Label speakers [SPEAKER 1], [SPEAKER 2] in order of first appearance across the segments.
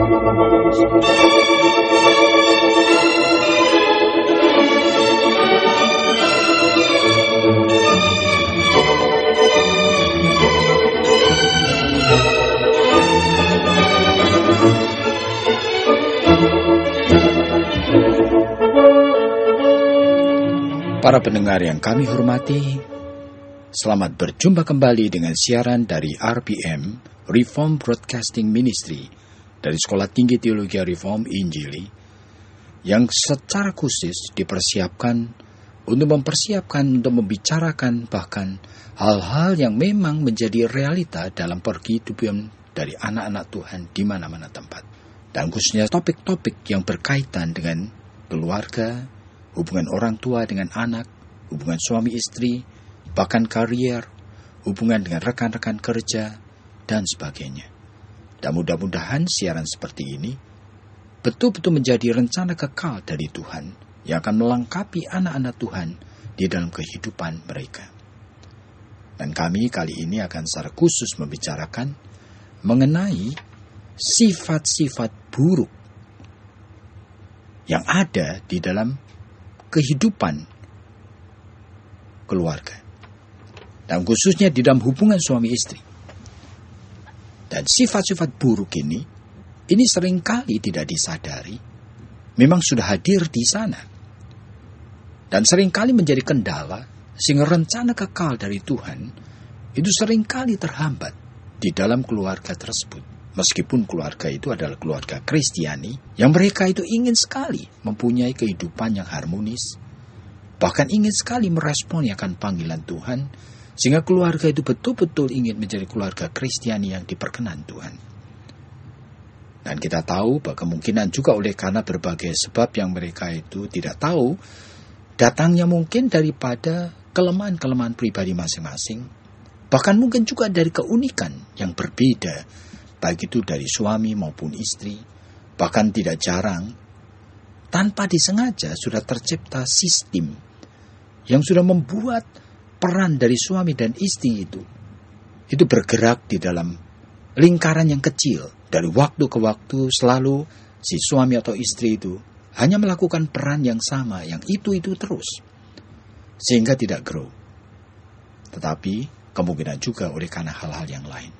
[SPEAKER 1] Para pendengar yang kami hormati, selamat berjumpa kembali dengan siaran dari RPM Reform Broadcasting Ministry dari Sekolah Tinggi Teologi Reform Injili yang secara khusus dipersiapkan untuk mempersiapkan untuk membicarakan bahkan hal-hal yang memang menjadi realita dalam pergi tubuhan dari anak-anak Tuhan di mana-mana tempat. Dan khususnya topik-topik yang berkaitan dengan keluarga, hubungan orang tua dengan anak, hubungan suami istri, bahkan karier, hubungan dengan rekan-rekan kerja, dan sebagainya. Dan mudah-mudahan siaran seperti ini betul-betul menjadi rencana kekal dari Tuhan yang akan melengkapi anak-anak Tuhan di dalam kehidupan mereka. Dan kami kali ini akan secara khusus membicarakan mengenai sifat-sifat buruk yang ada di dalam kehidupan keluarga. Dan khususnya di dalam hubungan suami istri. Dan sifat-sifat buruk ini, ini seringkali tidak disadari, memang sudah hadir di sana. Dan seringkali menjadi kendala, sehingga rencana kekal dari Tuhan itu seringkali terhambat di dalam keluarga tersebut meskipun keluarga itu adalah keluarga Kristiani, yang mereka itu ingin sekali mempunyai kehidupan yang harmonis, bahkan ingin sekali merespon akan panggilan Tuhan sehingga keluarga itu betul-betul ingin menjadi keluarga Kristiani yang diperkenan Tuhan. Dan kita tahu bahwa kemungkinan juga oleh karena berbagai sebab yang mereka itu tidak tahu, datangnya mungkin daripada kelemahan-kelemahan pribadi masing-masing, bahkan mungkin juga dari keunikan yang berbeda, baik itu dari suami maupun istri, bahkan tidak jarang, tanpa disengaja sudah tercipta sistem yang sudah membuat peran dari suami dan istri itu itu bergerak di dalam lingkaran yang kecil dari waktu ke waktu selalu si suami atau istri itu hanya melakukan peran yang sama yang itu-itu terus sehingga tidak grow. Tetapi kemungkinan juga oleh karena hal-hal yang lain.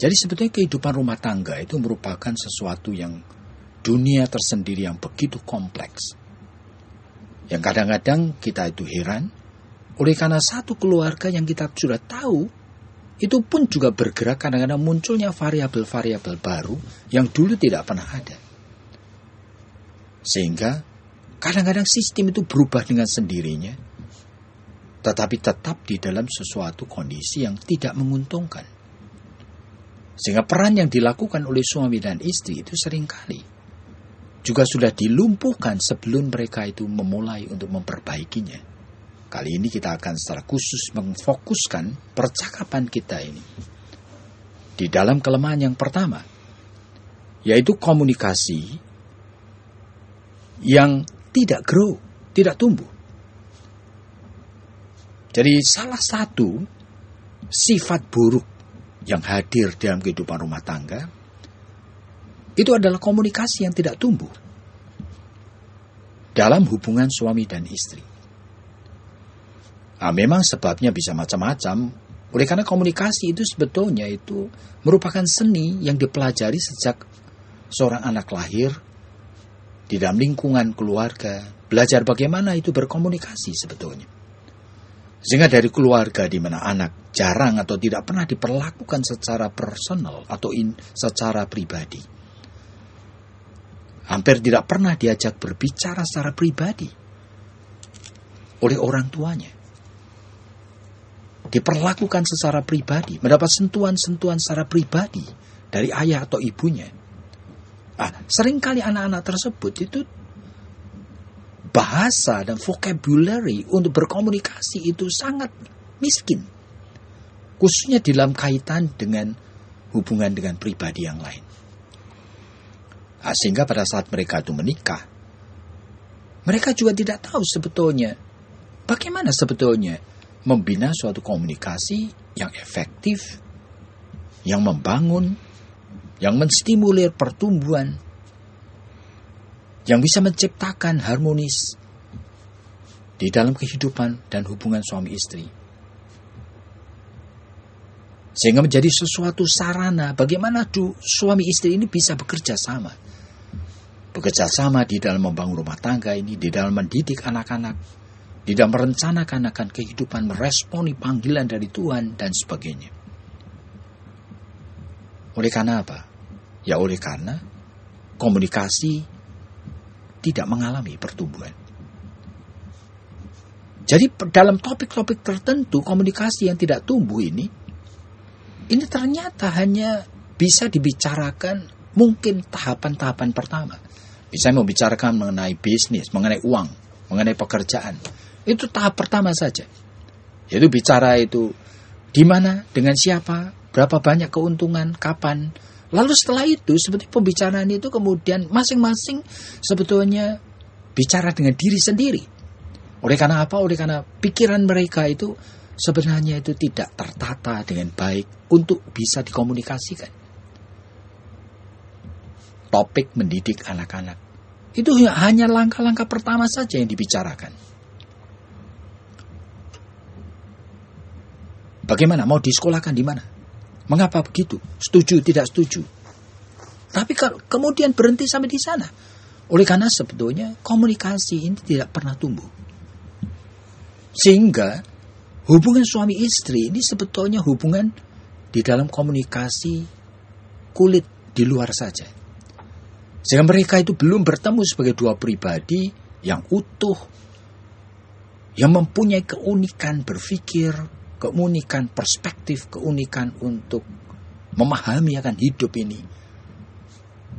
[SPEAKER 1] Jadi sebetulnya kehidupan rumah tangga itu merupakan sesuatu yang dunia tersendiri yang begitu kompleks. Yang kadang-kadang kita itu heran oleh karena satu keluarga yang kita sudah tahu itu pun juga bergerak kadang-kadang munculnya variabel-variabel baru yang dulu tidak pernah ada. Sehingga kadang-kadang sistem itu berubah dengan sendirinya tetapi tetap di dalam sesuatu kondisi yang tidak menguntungkan. Sehingga peran yang dilakukan oleh suami dan istri itu seringkali juga sudah dilumpuhkan sebelum mereka itu memulai untuk memperbaikinya. Kali ini kita akan secara khusus memfokuskan percakapan kita ini di dalam kelemahan yang pertama, yaitu komunikasi yang tidak grow, tidak tumbuh. Jadi salah satu sifat buruk yang hadir dalam kehidupan rumah tangga itu adalah komunikasi yang tidak tumbuh dalam hubungan suami dan istri. Nah, memang sebabnya bisa macam-macam. Oleh karena komunikasi itu sebetulnya itu merupakan seni yang dipelajari sejak seorang anak lahir di dalam lingkungan keluarga, belajar bagaimana itu berkomunikasi sebetulnya. Sehingga dari keluarga di mana anak jarang atau tidak pernah diperlakukan secara personal atau in, secara pribadi. Hampir tidak pernah diajak berbicara secara pribadi oleh orang tuanya diperlakukan secara pribadi, mendapat sentuhan-sentuhan secara pribadi dari ayah atau ibunya. Ah, seringkali anak-anak tersebut itu bahasa dan vocabulary untuk berkomunikasi itu sangat miskin. Khususnya dalam kaitan dengan hubungan dengan pribadi yang lain. Ah, sehingga pada saat mereka itu menikah, mereka juga tidak tahu sebetulnya bagaimana sebetulnya membina suatu komunikasi yang efektif, yang membangun, yang menstimulir pertumbuhan, yang bisa menciptakan harmonis di dalam kehidupan dan hubungan suami istri. Sehingga menjadi sesuatu sarana bagaimana du, suami istri ini bisa bekerja sama. Bekerja sama di dalam membangun rumah tangga ini, di dalam mendidik anak-anak, tidak merencanakan akan kehidupan, meresponi panggilan dari Tuhan, dan sebagainya. Oleh karena apa? Ya oleh karena komunikasi tidak mengalami pertumbuhan. Jadi dalam topik-topik tertentu komunikasi yang tidak tumbuh ini, ini ternyata hanya bisa dibicarakan mungkin tahapan-tahapan pertama. Misalnya membicarakan mengenai bisnis, mengenai uang, mengenai pekerjaan, itu tahap pertama saja. Yaitu bicara itu di mana, dengan siapa, berapa banyak keuntungan, kapan. Lalu setelah itu seperti pembicaraan itu kemudian masing-masing sebetulnya bicara dengan diri sendiri. Oleh karena apa? Oleh karena pikiran mereka itu sebenarnya itu tidak tertata dengan baik untuk bisa dikomunikasikan. Topik mendidik anak-anak itu hanya langkah-langkah pertama saja yang dibicarakan. Bagaimana mau disekolahkan di mana? Mengapa begitu? Setuju tidak setuju? Tapi kalau kemudian berhenti sampai di sana. Oleh karena sebetulnya komunikasi ini tidak pernah tumbuh. Sehingga hubungan suami istri ini sebetulnya hubungan di dalam komunikasi kulit di luar saja. Sehingga mereka itu belum bertemu sebagai dua pribadi yang utuh, yang mempunyai keunikan berpikir, keunikan perspektif, keunikan untuk memahami akan hidup ini.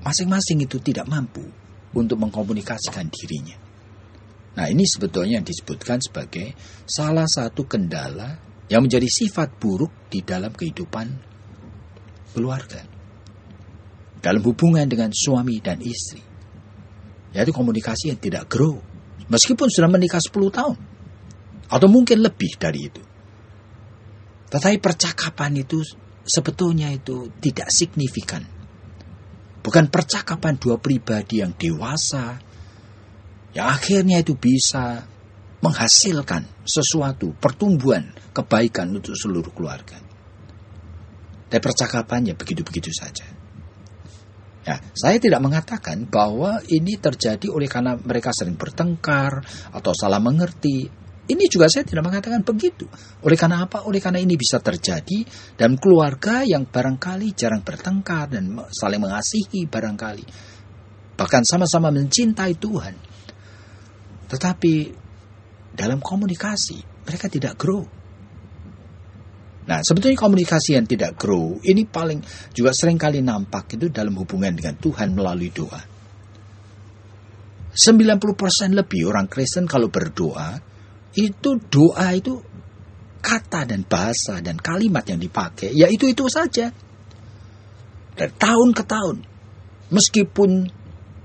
[SPEAKER 1] Masing-masing itu tidak mampu untuk mengkomunikasikan dirinya. Nah, ini sebetulnya yang disebutkan sebagai salah satu kendala yang menjadi sifat buruk di dalam kehidupan keluarga. Dalam hubungan dengan suami dan istri. Yaitu komunikasi yang tidak grow. Meskipun sudah menikah 10 tahun. Atau mungkin lebih dari itu. Tetapi percakapan itu sebetulnya itu tidak signifikan. Bukan percakapan dua pribadi yang dewasa, yang akhirnya itu bisa menghasilkan sesuatu, pertumbuhan, kebaikan untuk seluruh keluarga. Dan percakapannya begitu-begitu saja. Ya, saya tidak mengatakan bahwa ini terjadi oleh karena mereka sering bertengkar atau salah mengerti. Ini juga saya tidak mengatakan begitu. Oleh karena apa? Oleh karena ini bisa terjadi dan keluarga yang barangkali jarang bertengkar dan saling mengasihi barangkali. Bahkan sama-sama mencintai Tuhan. Tetapi dalam komunikasi mereka tidak grow. Nah, sebetulnya komunikasi yang tidak grow ini paling juga seringkali nampak itu dalam hubungan dengan Tuhan melalui doa. 90% lebih orang Kristen kalau berdoa itu doa itu kata dan bahasa dan kalimat yang dipakai yaitu itu saja dari tahun ke tahun meskipun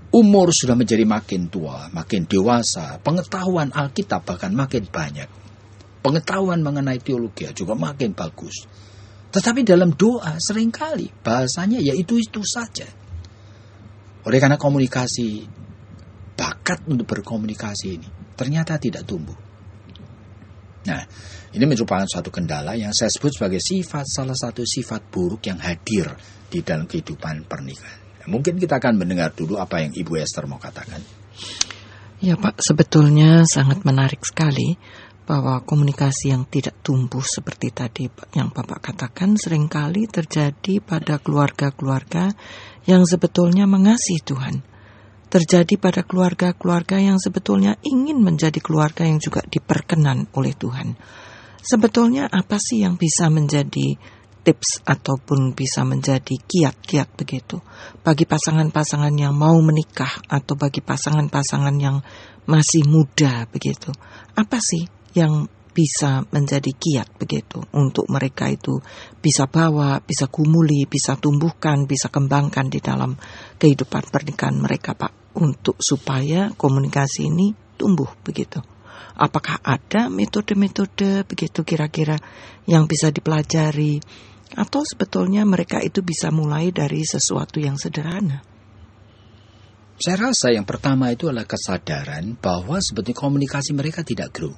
[SPEAKER 1] umur sudah menjadi makin tua, makin dewasa, pengetahuan Alkitab bahkan makin banyak. Pengetahuan mengenai teologi juga makin bagus. Tetapi dalam doa seringkali bahasanya ya itu-itu saja. Oleh karena komunikasi, bakat untuk berkomunikasi ini ternyata tidak tumbuh. Nah, ini merupakan suatu kendala yang saya sebut sebagai sifat salah satu sifat buruk yang hadir di dalam kehidupan pernikahan. Nah, mungkin kita akan mendengar dulu apa yang Ibu Esther mau katakan.
[SPEAKER 2] Ya Pak, sebetulnya sangat menarik sekali bahwa komunikasi yang tidak tumbuh seperti tadi yang Bapak katakan seringkali terjadi pada keluarga-keluarga yang sebetulnya mengasihi Tuhan terjadi pada keluarga-keluarga yang sebetulnya ingin menjadi keluarga yang juga diperkenan oleh Tuhan. Sebetulnya apa sih yang bisa menjadi tips ataupun bisa menjadi kiat-kiat begitu bagi pasangan-pasangan yang mau menikah atau bagi pasangan-pasangan yang masih muda begitu. Apa sih yang bisa menjadi kiat begitu untuk mereka itu bisa bawa, bisa kumuli, bisa tumbuhkan, bisa kembangkan di dalam kehidupan pernikahan mereka, Pak, untuk supaya komunikasi ini tumbuh begitu. Apakah ada metode-metode begitu kira-kira yang bisa dipelajari atau sebetulnya mereka itu bisa mulai dari sesuatu yang sederhana?
[SPEAKER 1] Saya rasa yang pertama itu adalah kesadaran bahwa sebetulnya komunikasi mereka tidak grow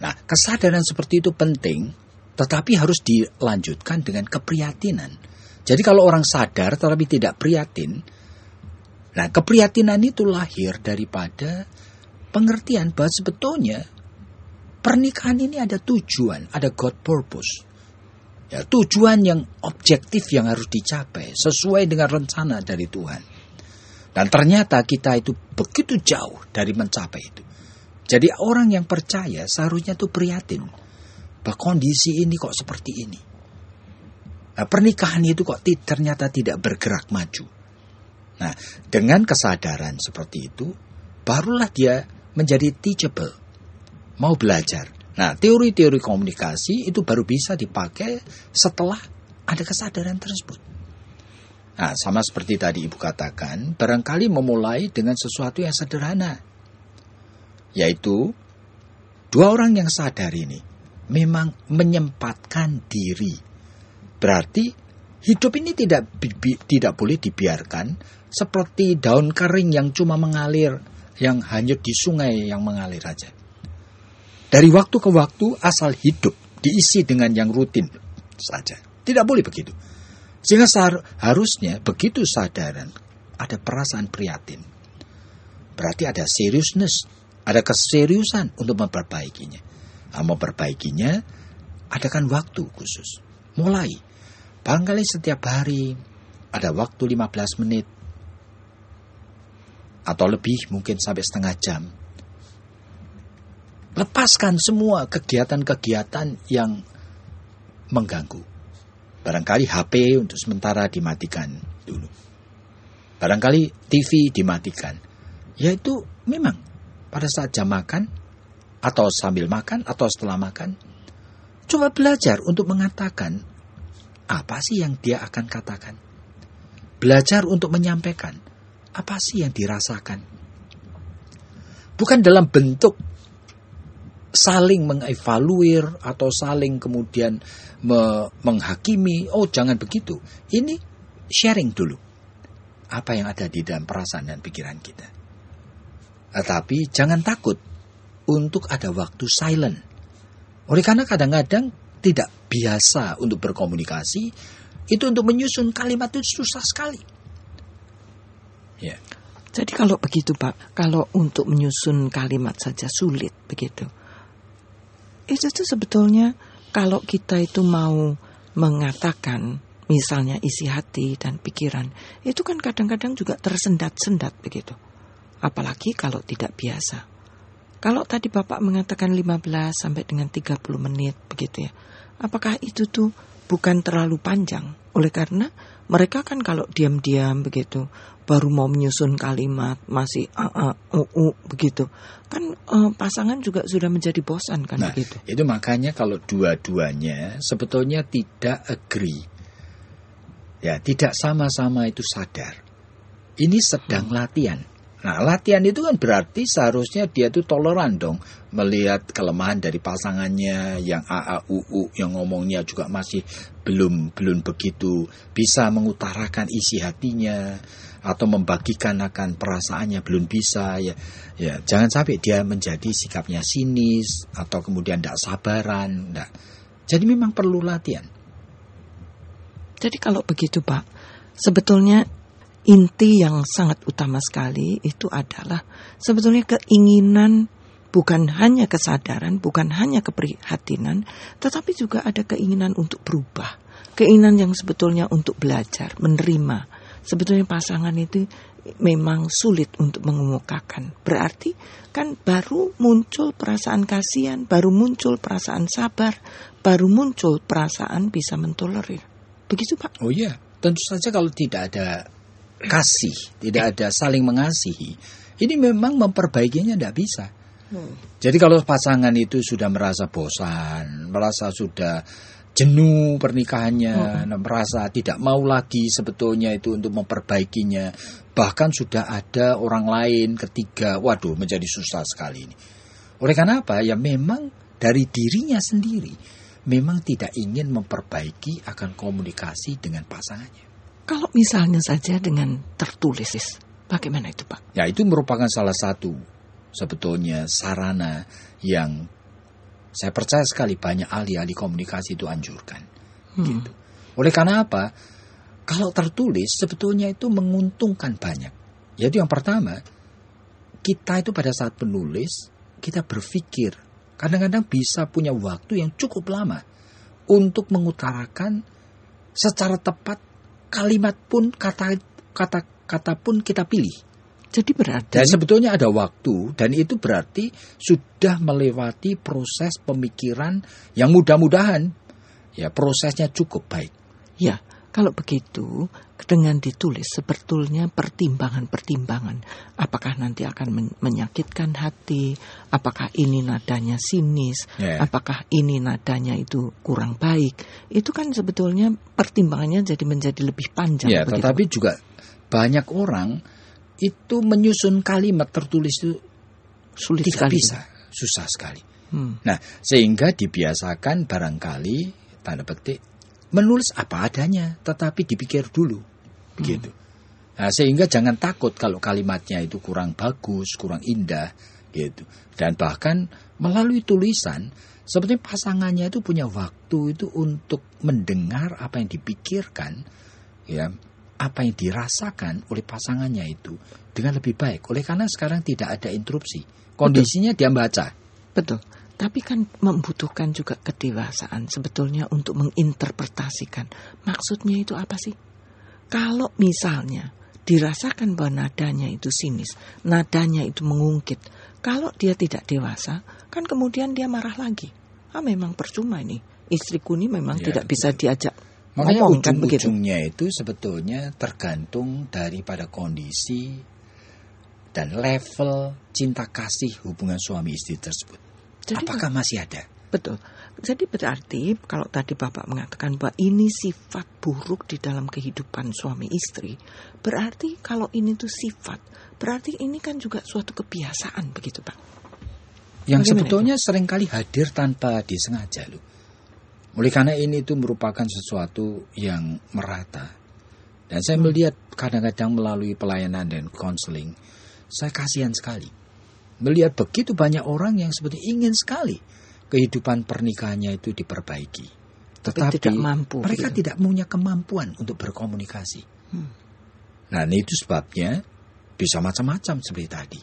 [SPEAKER 1] Nah, kesadaran seperti itu penting, tetapi harus dilanjutkan dengan keprihatinan. Jadi kalau orang sadar tetapi tidak prihatin, nah keprihatinan itu lahir daripada pengertian bahwa sebetulnya pernikahan ini ada tujuan, ada God purpose. Ya, tujuan yang objektif yang harus dicapai sesuai dengan rencana dari Tuhan. Dan ternyata kita itu begitu jauh dari mencapai itu. Jadi orang yang percaya seharusnya tuh prihatin. Bahwa kondisi ini kok seperti ini. Nah, pernikahan itu kok ternyata tidak bergerak maju. Nah, dengan kesadaran seperti itu, barulah dia menjadi teachable, mau belajar. Nah, teori-teori komunikasi itu baru bisa dipakai setelah ada kesadaran tersebut. Nah, sama seperti tadi Ibu katakan, barangkali memulai dengan sesuatu yang sederhana, yaitu dua orang yang sadar ini memang menyempatkan diri. Berarti hidup ini tidak tidak boleh dibiarkan seperti daun kering yang cuma mengalir, yang hanyut di sungai yang mengalir saja. Dari waktu ke waktu asal hidup diisi dengan yang rutin saja. Tidak boleh begitu. Sehingga harusnya begitu sadaran ada perasaan prihatin. Berarti ada seriousness ada keseriusan untuk memperbaikinya. Nah, memperbaikinya, adakan waktu khusus. Mulai. Barangkali setiap hari ada waktu 15 menit. Atau lebih mungkin sampai setengah jam. Lepaskan semua kegiatan-kegiatan yang mengganggu. Barangkali HP untuk sementara dimatikan dulu. Barangkali TV dimatikan. Yaitu memang pada saat jam makan, atau sambil makan, atau setelah makan. Coba belajar untuk mengatakan apa sih yang dia akan katakan. Belajar untuk menyampaikan apa sih yang dirasakan. Bukan dalam bentuk saling mengevaluir atau saling kemudian me menghakimi, oh jangan begitu. Ini sharing dulu apa yang ada di dalam perasaan dan pikiran kita. Tetapi jangan takut untuk ada waktu silent. Oleh karena kadang-kadang tidak biasa untuk berkomunikasi, itu untuk menyusun kalimat itu susah sekali.
[SPEAKER 2] Ya. Jadi kalau begitu Pak, kalau untuk menyusun kalimat saja sulit begitu. Itu tuh sebetulnya kalau kita itu mau mengatakan misalnya isi hati dan pikiran, itu kan kadang-kadang juga tersendat-sendat begitu apalagi kalau tidak biasa. Kalau tadi Bapak mengatakan 15 sampai dengan 30 menit begitu ya. Apakah itu tuh bukan terlalu panjang? Oleh karena mereka kan kalau diam-diam begitu baru mau menyusun kalimat masih a a u u begitu. Kan uh, pasangan juga sudah menjadi bosan kan nah,
[SPEAKER 1] begitu. Itu makanya kalau dua-duanya sebetulnya tidak agree. Ya, tidak sama-sama itu sadar. Ini sedang hmm. latihan. Nah, latihan itu kan berarti seharusnya dia tuh toleran dong melihat kelemahan dari pasangannya yang AAUU yang ngomongnya juga masih belum belum begitu bisa mengutarakan isi hatinya atau membagikan akan perasaannya belum bisa ya. Ya, jangan sampai dia menjadi sikapnya sinis atau kemudian tidak sabaran. Enggak.
[SPEAKER 2] Jadi memang perlu latihan. Jadi kalau begitu, Pak, sebetulnya inti yang sangat utama sekali itu adalah sebetulnya keinginan bukan hanya kesadaran, bukan hanya keprihatinan, tetapi juga ada keinginan untuk berubah, keinginan yang sebetulnya untuk belajar, menerima. Sebetulnya pasangan itu memang sulit untuk mengemukakan. Berarti kan baru muncul perasaan kasihan, baru muncul perasaan sabar, baru muncul perasaan bisa mentolerir. Begitu Pak? Oh iya, tentu saja kalau
[SPEAKER 1] tidak ada kasih, tidak eh. ada saling mengasihi, ini memang memperbaikinya tidak bisa. Hmm. Jadi kalau pasangan itu sudah merasa bosan, merasa sudah jenuh pernikahannya, hmm. merasa tidak mau lagi sebetulnya itu untuk memperbaikinya, bahkan sudah ada orang lain ketiga, waduh menjadi susah sekali ini. Oleh karena apa? Ya memang dari dirinya sendiri memang tidak ingin memperbaiki akan komunikasi dengan pasangannya. Kalau
[SPEAKER 2] misalnya saja dengan tertulis, bagaimana itu Pak?
[SPEAKER 1] Ya itu merupakan salah satu sebetulnya sarana yang saya percaya sekali banyak ahli-ahli komunikasi itu anjurkan. Hmm. Gitu. Oleh karena apa? Kalau tertulis sebetulnya itu menguntungkan banyak. Yaitu yang pertama, kita itu pada saat penulis kita berpikir kadang-kadang bisa punya waktu yang cukup lama untuk mengutarakan secara tepat kalimat pun kata kata kata pun kita pilih. Jadi berarti dan sebetulnya ada waktu dan itu berarti sudah melewati proses pemikiran yang
[SPEAKER 2] mudah-mudahan ya prosesnya cukup baik. Ya, kalau begitu, dengan ditulis sebetulnya pertimbangan-pertimbangan apakah nanti akan men menyakitkan hati, apakah ini nadanya sinis, yeah. apakah ini nadanya itu kurang baik. Itu kan sebetulnya pertimbangannya jadi menjadi lebih panjang. Yeah, ya, tetapi juga banyak orang itu menyusun kalimat tertulis itu
[SPEAKER 1] sulit tidak sekali. bisa, susah sekali. Hmm. Nah, sehingga dibiasakan barangkali tanda petik menulis apa adanya, tetapi dipikir dulu, begitu. Hmm. Nah, sehingga jangan takut kalau kalimatnya itu kurang bagus, kurang indah, gitu. Dan bahkan melalui tulisan, sebetulnya pasangannya itu punya waktu itu untuk mendengar apa yang dipikirkan, ya, apa yang dirasakan oleh pasangannya itu dengan lebih baik. Oleh karena sekarang tidak ada
[SPEAKER 2] interupsi, kondisinya Betul. dia baca. Betul. Tapi kan membutuhkan juga kedewasaan sebetulnya untuk menginterpretasikan maksudnya itu apa sih? Kalau misalnya dirasakan bahwa nadanya itu sinis, nadanya itu mengungkit. Kalau dia tidak dewasa, kan kemudian dia marah lagi. Ah memang percuma ini. Istriku ini memang ya, tidak bisa diajak Makanya ngomong ujung, kan begitu. itu sebetulnya
[SPEAKER 1] tergantung daripada kondisi dan level cinta
[SPEAKER 2] kasih hubungan suami istri tersebut. Jadi, Apakah masih ada? Betul. Jadi berarti kalau tadi Bapak mengatakan bahwa ini sifat buruk di dalam kehidupan suami istri, berarti kalau ini tuh sifat, berarti ini kan juga suatu kebiasaan begitu Pak. Yang Bagaimana sebetulnya
[SPEAKER 1] itu? seringkali hadir tanpa disengaja loh. Oleh karena ini itu merupakan sesuatu yang merata. Dan saya melihat kadang-kadang melalui pelayanan dan konseling, saya kasihan sekali melihat begitu banyak orang yang sebetulnya ingin sekali kehidupan pernikahannya itu diperbaiki, tetapi, tidak mampu, mereka gitu. tidak punya kemampuan untuk berkomunikasi. Hmm. Nah, ini itu sebabnya bisa macam-macam seperti tadi.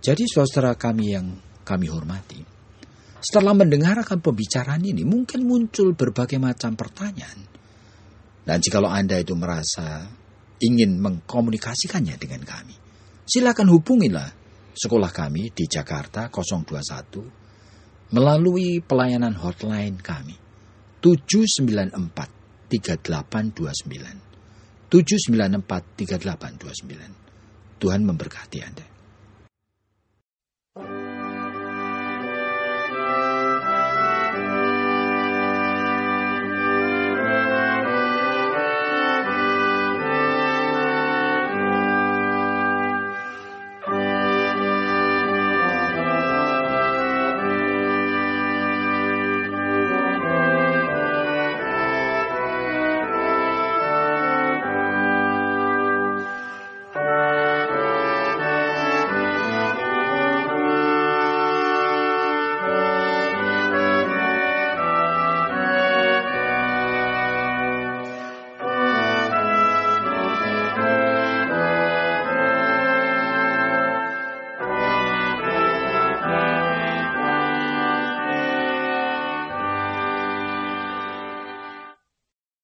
[SPEAKER 1] Jadi saudara kami yang kami hormati, setelah mendengarkan pembicaraan ini mungkin muncul berbagai macam pertanyaan. Dan jikalau Anda itu merasa ingin mengkomunikasikannya dengan kami, silakan hubungilah sekolah kami di Jakarta 021 melalui pelayanan hotline kami 794 3829 794 3829 Tuhan memberkati Anda.